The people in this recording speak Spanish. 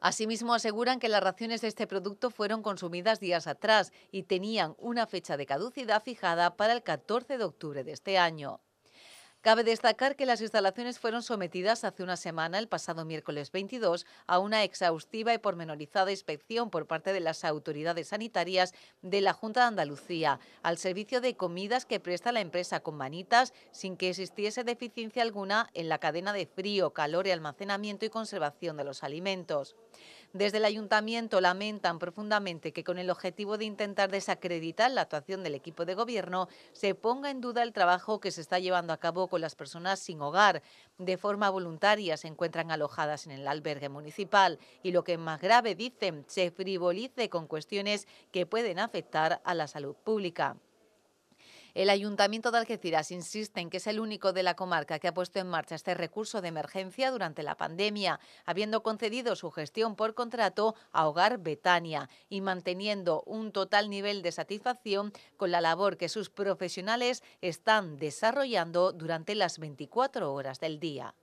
Asimismo, aseguran que las raciones de este producto fueron consumidas días atrás y tenían una fecha de caducidad fijada para el 14 de octubre de este año. Cabe destacar que las instalaciones fueron sometidas hace una semana, el pasado miércoles 22, a una exhaustiva y pormenorizada inspección por parte de las autoridades sanitarias de la Junta de Andalucía al servicio de comidas que presta la empresa con manitas sin que existiese deficiencia alguna en la cadena de frío, calor y almacenamiento y conservación de los alimentos. Desde el ayuntamiento lamentan profundamente que con el objetivo de intentar desacreditar la actuación del equipo de gobierno se ponga en duda el trabajo que se está llevando a cabo con las personas sin hogar. De forma voluntaria se encuentran alojadas en el albergue municipal y lo que es más grave, dicen, se frivolice con cuestiones que pueden afectar a la salud pública. El Ayuntamiento de Algeciras insiste en que es el único de la comarca que ha puesto en marcha este recurso de emergencia durante la pandemia, habiendo concedido su gestión por contrato a Hogar Betania y manteniendo un total nivel de satisfacción con la labor que sus profesionales están desarrollando durante las 24 horas del día.